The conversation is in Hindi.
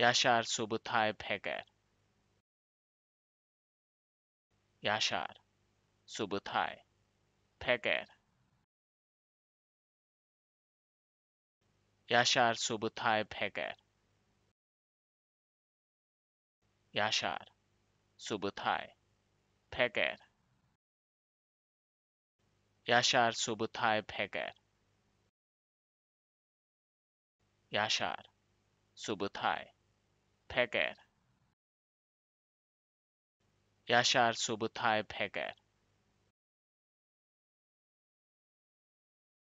याशार सुबुथाय भेगे याशार सुबुथाय भेगेर याशार सुबुथाय भेगेर याशार सुबुथाय भेगेर याशार सुबुथाय भेगेर याशार सुबुथाय फेगर याशार सुबुथाय फेगर